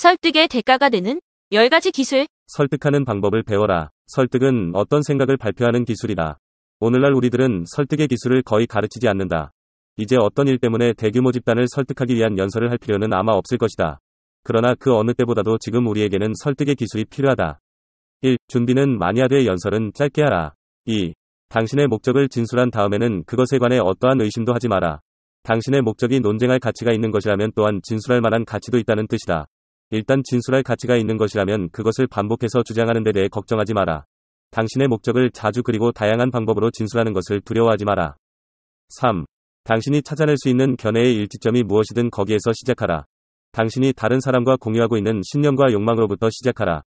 설득의 대가가 되는 10가지 기술. 설득하는 방법을 배워라. 설득은 어떤 생각을 발표하는 기술이다. 오늘날 우리들은 설득의 기술을 거의 가르치지 않는다. 이제 어떤 일 때문에 대규모 집단을 설득하기 위한 연설을 할 필요는 아마 없을 것이다. 그러나 그 어느 때보다도 지금 우리에게는 설득의 기술이 필요하다. 1. 준비는 많이 하되 연설은 짧게 하라. 2. 당신의 목적을 진술한 다음에는 그것에 관해 어떠한 의심도 하지 마라. 당신의 목적이 논쟁할 가치가 있는 것이라면 또한 진술할 만한 가치도 있다는 뜻이다. 일단 진술할 가치가 있는 것이라면 그것을 반복해서 주장하는 데 대해 걱정하지 마라. 당신의 목적을 자주 그리고 다양한 방법으로 진술하는 것을 두려워하지 마라. 3. 당신이 찾아낼 수 있는 견해의 일치점이 무엇이든 거기에서 시작하라. 당신이 다른 사람과 공유하고 있는 신념과 욕망으로부터 시작하라.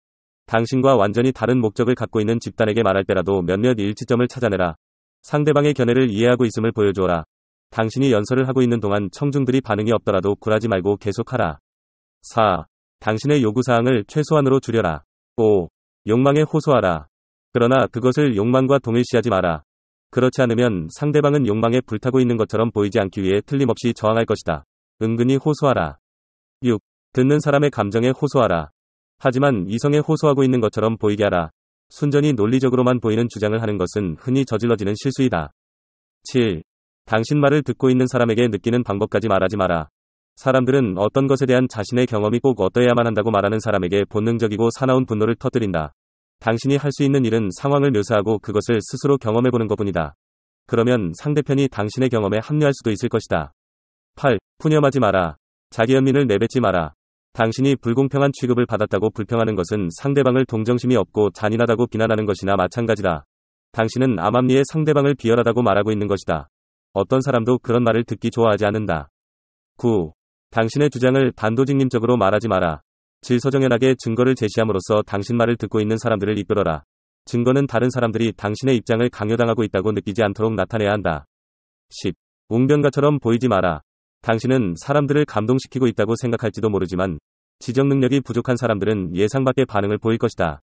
당신과 완전히 다른 목적을 갖고 있는 집단에게 말할 때라도 몇몇 일치점을 찾아내라. 상대방의 견해를 이해하고 있음을 보여줘라. 당신이 연설을 하고 있는 동안 청중들이 반응이 없더라도 굴하지 말고 계속하라. 4. 당신의 요구사항을 최소한으로 줄여라. 5. 욕망에 호소하라. 그러나 그것을 욕망과 동일시하지 마라. 그렇지 않으면 상대방은 욕망에 불타고 있는 것처럼 보이지 않기 위해 틀림없이 저항할 것이다. 은근히 호소하라. 6. 듣는 사람의 감정에 호소하라. 하지만 이성에 호소하고 있는 것처럼 보이게 하라. 순전히 논리적으로만 보이는 주장을 하는 것은 흔히 저질러지는 실수이다. 7. 당신 말을 듣고 있는 사람에게 느끼는 방법까지 말하지 마라. 사람들은 어떤 것에 대한 자신의 경험이 꼭 어떠해야만 한다고 말하는 사람에게 본능적이고 사나운 분노를 터뜨린다. 당신이 할 수 있는 일은 상황을 묘사하고 그것을 스스로 경험해보는 것뿐이다. 그러면 상대편이 당신의 경험에 합류할 수도 있을 것이다. 8. 푸념하지 마라. 자기 연민을 내뱉지 마라. 당신이 불공평한 취급을 받았다고 불평하는 것은 상대방을 동정심이 없고 잔인하다고 비난하는 것이나 마찬가지다. 당신은 암암리에 상대방을 비열하다고 말하고 있는 것이다. 어떤 사람도 그런 말을 듣기 좋아하지 않는다. 9. 당신의 주장을 반도직님적으로 말하지 마라. 질서정연하게 증거를 제시함으로써 당신 말을 듣고 있는 사람들을 이끌어라. 증거는 다른 사람들이 당신의 입장을 강요당하고 있다고 느끼지 않도록 나타내야 한다. 10. 웅변가처럼 보이지 마라. 당신은 사람들을 감동시키고 있다고 생각할지도 모르지만 지적 능력이 부족한 사람들은 예상밖의 반응을 보일 것이다.